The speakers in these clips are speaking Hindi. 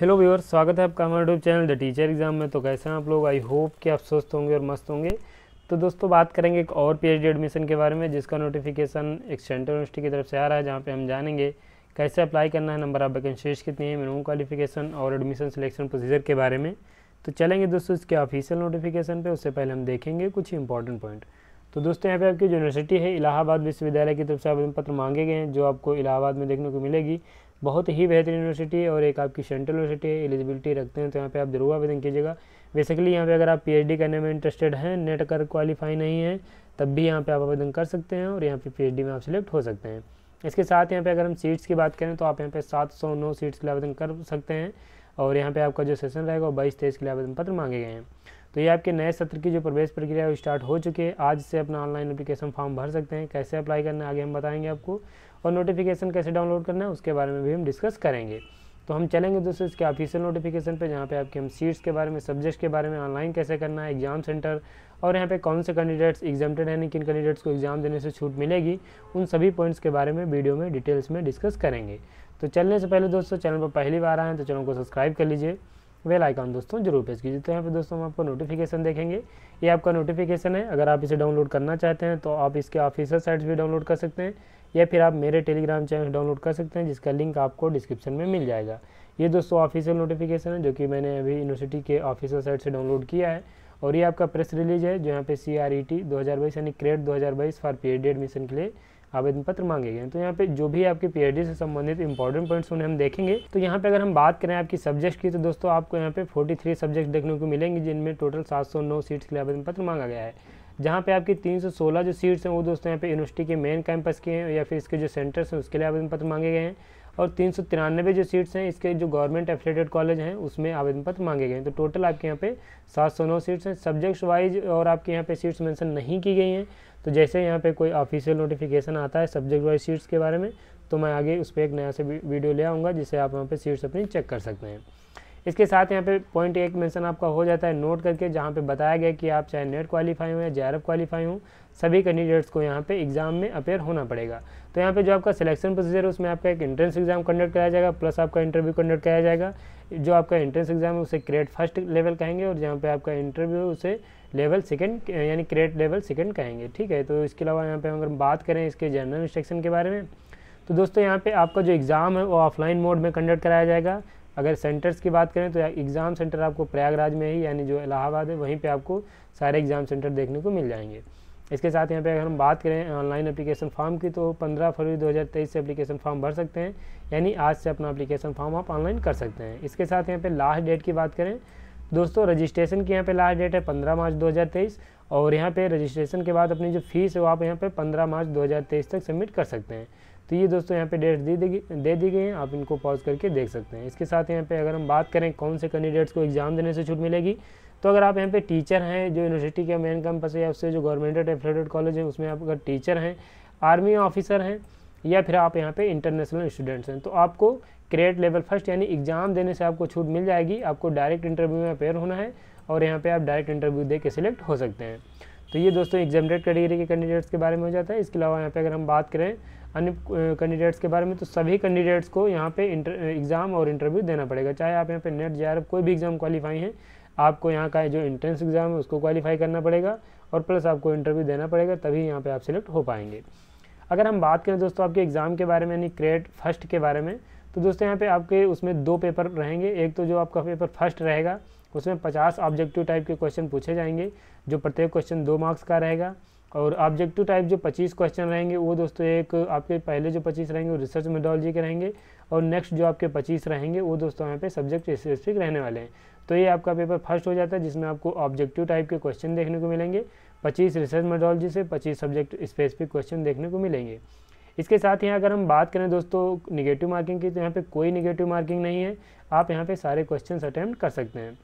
हेलो व्यूअर स्वागत है आपका हमारे YouTube channel the teacher exam में तो कैसे हैं आप लोग आई होप कि आप स्वस्थ होंगे और मस्त होंगे तो दोस्तों बात करेंगे एक और पीएचडी एडमिशन के बारे में जिसका नोटिफिकेशन एक सेंट्रल यूनिवर्सिटी की तरफ से आ रहा है जहाँ पे हम जानेंगे कैसे अप्लाई करना है नंबर ऑफ वैकेंसीज कितनी है मिनिमम क्वालिफिकेशन और एडमिशन सिलेक्शन प्रोसीजर के बारे में तो चलेंगे दोस्तों इसके ऑफिशियल नोटिफिकेशन पर उससे पहले हम देखेंगे कुछ इंपॉर्टेंट पॉइंट तो दोस्तों यहाँ पे आपकी यूनिवर्सिटी है इलाहाबाद विश्वविद्यालय की तरफ से आवेदन पत्र मांगे गए हैं जो आपको इलाहाबाद में देखने को मिलेगी बहुत ही बेहतरीन यूनिवर्सिटी है और एक आपकी सेंट्रल यूनिवर्सिटी है एलिजिबिलिटी रखते हैं तो यहाँ पे आप ज़रूर आवेदन कीजिएगा बेसिकली यहाँ पे अगर आप पीएचडी करने में इंटरेस्टेड हैं नेट कर क्वालिफाई नहीं है तब भी यहाँ पे आप आवेदन कर सकते हैं और यहाँ पे पीएचडी में आप सिलेक्ट हो सकते हैं इसके साथ यहाँ पे अगर हम सीट्स की बात करें तो आप यहाँ पे सात सौ नौ सीट्स के लिए आवेदन कर सकते हैं और यहाँ पे आपका जो सेशन रहेगा वो बाईस तेईस के लिए आवेदन पत्र मांगे गए हैं तो ये आपके नए सत्र की जो प्रवेश प्रक्रिया है वो स्टार्ट हो चुकी है आज से अपना ऑनलाइन एप्लीकेशन फॉर्म भर सकते हैं कैसे अप्लाई करना है आगे हम बताएंगे आपको और नोटिफिकेशन कैसे डाउनलोड करना है उसके बारे में भी हम डिस्कस करेंगे तो हम चलेंगे दोस्तों इसके ऑफिशियल नोटिफिकेशन पे जहाँ पे आपके हम सीट्स के बारे में सब्जेक्ट्स के बारे में ऑनलाइन कैसे करना है एग्जाम सेंटर और यहाँ पे कौन से कैंडिडेट्स एग्जामेड हैं किन कैंडिडेट्स को एग्ज़ाम देने से छूट मिलेगी उन सभी पॉइंट्स के बारे में वीडियो में डिटेल्स में डिस्कस करेंगे तो चलने से पहले दोस्तों चैनल पर पहली बार आए हैं तो चैनल को सब्सक्राइब कर लीजिए वेल आइकॉन दोस्तों जरूर प्रेस कीजिए तो यहाँ पे दोस्तों हम आपको नोटिफिकेशन देखेंगे ये आपका नोटिफिकेशन है अगर आप इसे डाउनलोड करना चाहते हैं तो आप इसके ऑफिसर साइट्स भी डाउनलोड कर सकते हैं या फिर आप मेरे टेलीग्राम चैनल डाउनलोड कर सकते हैं जिसका लिंक आपको डिस्क्रिप्शन में मिल जाएगा ये दोस्तों ऑफिशियल नोटिफिकेशन है जो कि मैंने अभी यूनिवर्सिटी के ऑफिसर साइट से डाउनलोड किया है और ये आपका प्रेस रिलीज है जो यहाँ पे सी आर ई टी दो यानी क्रेड दो हज़ार फॉर पी एडमिशन के लिए आवेदन पत्र मांगे गए तो यहाँ पे जो भी आपके पीएचडी से संबंधित इंपॉर्टेंट पॉइंट्स उन्हें हम देखेंगे तो यहाँ पे अगर हम बात करें आपकी सब्जेक्ट की तो दोस्तों आपको यहाँ पे 43 सब्जेक्ट देखने को मिलेंगे जिनमें टोटल 709 सीट्स के लिए आवेदन पत्र मांगा गया है जहाँ पे आपकी 316 जो सीट्स हैं वो दोस्तों यहाँ पे यूनिवर्सिटी के मेन कैंपस के हैं या फिर इसके जो सेंटर्स हैं उसके लिए आवेदन पत्र मांगे गए हैं और तीन सौ तिरानवे जो सीट्स हैं इसके जो गवर्नमेंट एफिलेटेड कॉलेज हैं उसमें आवेदन पत्र मांगे गए हैं तो टोटल आपके यहाँ पे सात सौ नौ सीट्स हैं सब्जेक्ट्स वाइज और आपके यहाँ पे सीट्स मेंशन नहीं की गई हैं तो जैसे यहाँ पे कोई ऑफिशियल नोटिफिकेशन आता है सब्जेक्ट वाइज सीट्स के बारे में तो मैं आगे उस पर एक नया से वीडियो ले आऊँगा जिससे आप वहाँ पर सीट्स अपनी चेक कर सकते हैं इसके साथ यहाँ पे पॉइंट एक मेंशन आपका हो जाता है नोट करके जहाँ पे बताया गया कि आप चाहे नेट क्वालिफाई हो या जे क्वालिफाई हो सभी कैंडिडेट्स को यहाँ पे एग्ज़ाम में अपेयर होना पड़ेगा तो यहाँ पे जो आपका सिलेक्शन प्रोसीजर है उसमें आपका एक एंट्रेंस एग्जाम कंडक्ट कराया जाएगा प्लस आपका इंटरव्यू कंडक्ट कराया जाएगा जो आपका एंट्रेंस एग्जाम है उसे ग्रेड फर्स्ट लेवल कहेंगे और जहाँ पे आपका इंटरव्यू है उसे लेवल सेकंड यानी ग्रेड लेवल सेकंड कहेंगे ठीक है तो इसके अलावा यहाँ पे अगर बात करें इसके जनरल इंस्ट्रक्शन के बारे में तो दोस्तों यहाँ पर आपका जो एग्ज़ाम है वो ऑफलाइन मोड में कंडक्ट कराया जाएगा अगर सेंटर्स की बात करें तो एग्ज़ाम सेंटर आपको प्रयागराज में ही यानी जो इलाहाबाद है वहीं पर आपको सारे एग्ज़ाम सेंटर देखने को मिल जाएंगे इसके साथ यहाँ पे अगर हम बात करें ऑनलाइन एप्लीकेशन फॉर्म की तो 15 फरवरी 2023 से एप्लीकेशन फॉर्म भर सकते हैं यानी आज से अपना एप्लीकेशन फॉर्म आप ऑनलाइन कर सकते हैं इसके साथ यहाँ पे लास्ट डेट की बात करें दोस्तों रजिस्ट्रेशन की यहाँ पे लास्ट डेट है पंद्रह मार्च 2023 और यहाँ पे रजिस्ट्रेशन के बाद अपनी जो फीस है वो आप यहाँ पर पंद्रह मार्च दो तक सबमिट कर सकते हैं तो ये दोस्तों यहाँ पर डेट दे दी दे दी गई हैं आप इनको पॉज करके देख सकते हैं इसके साथ यहाँ पे अगर हम बात करें कौन से कैंडिडेट्स को एग्ज़ाम देने से छूट मिलेगी तो अगर आप यहाँ पे टीचर हैं जो यूनिवर्सिटी के मेन कैंपस है या उससे जो गवर्नमेंट एफिलेटेड कॉलेज है उसमें आप अगर टीचर हैं आर्मी ऑफिसर हैं या फिर आप यहाँ पे इंटरनेशनल स्टूडेंट्स हैं तो आपको ग्रेड लेवल फर्स्ट यानी एग्ज़ाम देने से आपको छूट मिल जाएगी आपको डायरेक्ट इंटरव्यू में अपेयर होना है और यहाँ पर आप डायरेक्ट इंटरव्यू दे के सिलेक्ट हो सकते हैं तो ये दोस्तों एग्जामेटेड कैटेगरी के कैंडिडेट्स के बारे में हो जाता है इसके अलावा यहाँ पर अगर हम बात करें अन्य कैंडिडेट्स के बारे में तो सभी कैंडिडेट्स को यहाँ पे एग्ज़ाम और इंटरव्यू देना पड़ेगा चाहे आप यहाँ पे नेट जे कोई भी एग्ज़ाम क्वालिफाई हैं आपको यहाँ का जो इंट्रेंस एग्ज़ाम है उसको क्वालिफाई करना पड़ेगा और प्लस आपको इंटरव्यू देना पड़ेगा तभी यहाँ पर आप सिलेक्ट हो पाएंगे अगर हम बात करें दोस्तों आपके एग्ज़ाम के बारे में यानी क्रेड फर्स्ट के बारे में तो दोस्तों यहाँ पे आपके उसमें दो पेपर रहेंगे एक तो जो आपका पेपर फर्स्ट रहेगा उसमें 50 ऑब्जेक्टिव टाइप के क्वेश्चन पूछे जाएंगे जो प्रत्येक क्वेश्चन दो मार्क्स का रहेगा और ऑब्जेक्टिव टाइप जो 25 क्वेश्चन रहेंगे वो दोस्तों एक आपके पहले जो 25 रहेंगे वो रिसर्च मेडोलॉजी के रहेंगे और नेक्स्ट जो आपके पच्चीस रहेंगे वो दोस्तों यहाँ पे सब्जेक्ट स्पेसिफिक रहने वाले हैं तो ये आपका पेपर फर्स्ट हो जाता है जिसमें आपको ऑब्जेक्टिव टाइप के क्वेश्चन देखने को मिलेंगे पच्चीस रिसर्च मेडोलॉजी से पच्चीस सब्जेक्ट स्पेसिफिक क्वेश्चन देखने को मिलेंगे इसके साथ ही अगर हम बात करें दोस्तों निगेटिव मार्किंग की तो यहाँ पर कोई निगेटिव मार्किंग नहीं है आप यहाँ पे सारे क्वेश्चन अटैम्प्ट कर सकते हैं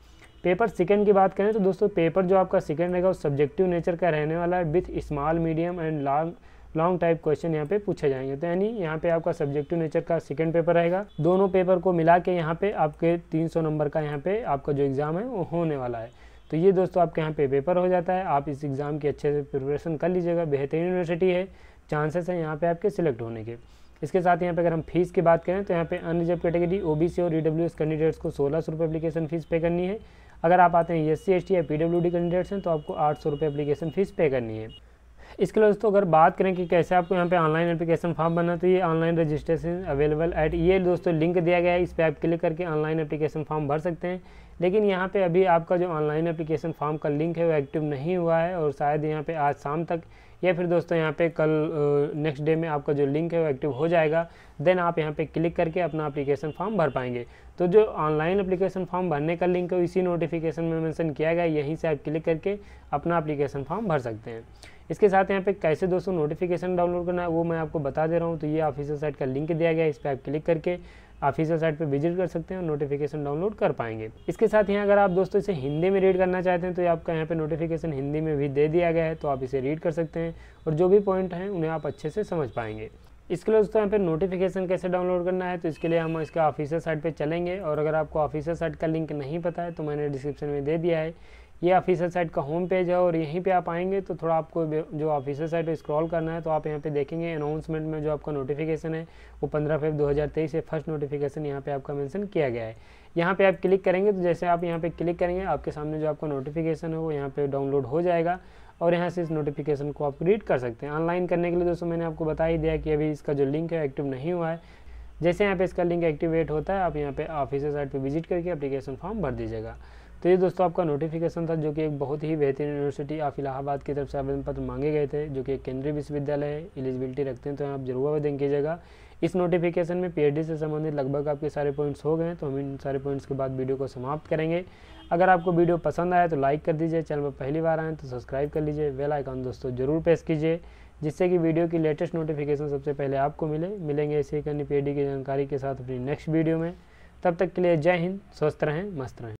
पेपर सेकेंड की बात करें तो दोस्तों पेपर जो आपका सेकेंड रहेगा वो सब्जेक्टिव नेचर का रहने वाला है with small medium and long long type question यहाँ पे पूछे जाएंगे तो यानी यहाँ पे आपका सब्जेक्टिव नेचर का सेकेंड पेपर रहेगा दोनों पेपर को मिला के यहाँ पे आपके 300 नंबर का यहाँ पे आपका जो एग्ज़ाम है वो होने वाला है तो ये दोस्तों आपके यहाँ पे पेपर हो जाता है आप इस एग्ज़ाम की अच्छे से प्रिपरेशन कर लीजिएगा बेहतरीन यूनिवर्सिटी है चांसेस हैं यहाँ पे आपके सिलेक्ट होने के इसके साथ यहाँ पे अगर हम फीस की बात करें तो यहाँ पे अनरिजर्व कैटेगरी सी और ई e कैंडिडेट्स को सोलह सौ रुपये एप्लीकेशन फ़ीस पे करनी है अगर आप आते हैं एस e सी या पी कैंडिडेट्स हैं तो आपको आठ सौ रुपये एप्लीकेशन फ़ीस पे करनी है इसके अलावा दोस्तों अगर बात करें कि कैसे आपको यहाँ पे ऑनलाइन एप्लीकेशन फॉर्म बनना तो ये ऑनलाइन रजिस्ट्रेशन अवेलेबल एट ये दोस्तों लिंक दिया गया है इस पर आप क्लिक करके ऑनलाइन एप्लीकेशन फॉर्म भर सकते हैं लेकिन यहाँ पे अभी आपका जो ऑनलाइन एप्लीकेशन फॉर्म का लिंक है वो एक्टिव नहीं हुआ है और शायद यहाँ पे आज शाम तक या फिर दोस्तों यहाँ पर कल नेक्स्ट डे में आपका जो लिंक है वो एक्टिव हो जाएगा देन आप यहाँ पर क्लिक करके अपना अप्लीकेशन फॉर्म भर पाएंगे तो जो ऑनलाइन अप्लीकेशन फॉर्म भरने का लिंक है इसी नोटिफिकेशन में मैंसन किया गया यहीं से आप क्लिक करके अपना अप्लीकेशन फॉर्म भर सकते हैं इसके साथ यहाँ पे कैसे दोस्तों नोटिफिकेशन डाउनलोड करना है वो मैं आपको बता दे रहा हूँ तो ये ऑफिशियल साइट का लिंक दिया गया है इस पर आप क्लिक करके ऑफिशियल साइट पे विजिट कर सकते हैं और नोटिफिकेशन डाउनलोड कर पाएंगे इसके साथ यहाँ अगर आप दोस्तों इसे हिंदी में रीड करना चाहते हैं तो ये आपका यहाँ पे नोटिफिकेशन हिंदी में भी दे दिया गया है तो आप इसे रीड कर सकते हैं और जो भी पॉइंट हैं उन्हें आप अच्छे से समझ पाएंगे इसके लिए दोस्तों यहाँ पे नोटिफिकेशन कैसे डाउनलोड करना है तो इसके लिए हम इसके ऑफिशियल साइट पर चलेंगे और अगर आपको ऑफिशियल साइट का लिंक नहीं पता है तो मैंने डिस्क्रिप्शन में दे दिया है ये ऑफिशियल साइट का होम पेज है और यहीं पे आप आएंगे तो थोड़ा आपको जो ऑफिशियल साइट पर स्क्रॉल करना है तो आप यहाँ पे देखेंगे अनाउंसमेंट में जो आपका नोटिफिकेशन है वो पंद्रह फेब 2023 से फर्स्ट नोटिफिकेशन यहाँ पे आपका मेंशन किया गया है यहाँ पे आप क्लिक करेंगे तो जैसे आप यहाँ पे क्लिक करेंगे आपके सामने जो आपका नोटिफिकेशन है वो यहाँ पर डाउनलोड हो जाएगा और यहाँ से इस नोटिफिकेशन को आप रीड कर सकते हैं ऑनलाइन करने के लिए दोस्तों मैंने आपको बता ही दिया कि अभी इसका जो लिंक है एक्टिव नहीं हुआ है जैसे यहाँ पे इसका लिंक एक्टिवेट होता है आप यहाँ पे ऑफिस साइट पे विजिट करके अप्लीकेशन फॉर्म भर दीजिएगा तो ये दोस्तों आपका नोटिफिकेशन था जो कि एक बहुत ही बेहतरीन यूनिवर्सिटी ऑफ इलाहाबाद की तरफ से आवेदन पत्र मांगे गए थे जो कि एक केंद्रीय विश्वविद्यालय है एलिजिबिलिटी रखते हैं तो आप जरूर आवेदन कीजिएगा इस नोटिफिकेशन में पी से संबंधित लगभग आपके सारे पॉइंट्स हो गए तो हम इन सारे पॉइंट्स के बाद वीडियो को समाप्त करेंगे अगर आपको वीडियो पसंद आया तो लाइक कर दीजिए चैनल पर पहली बार आएँ तो सब्सक्राइब कर लीजिए वेलाइकॉन दोस्तों जरूर प्रेस कीजिए जिससे कि वीडियो की लेटेस्ट नोटिफिकेशन सबसे पहले आपको मिले मिलेंगे ऐसे ही अन्य पी की जानकारी के साथ अपनी नेक्स्ट वीडियो में तब तक के लिए जय हिंद स्वस्थ रहें मस्त रहें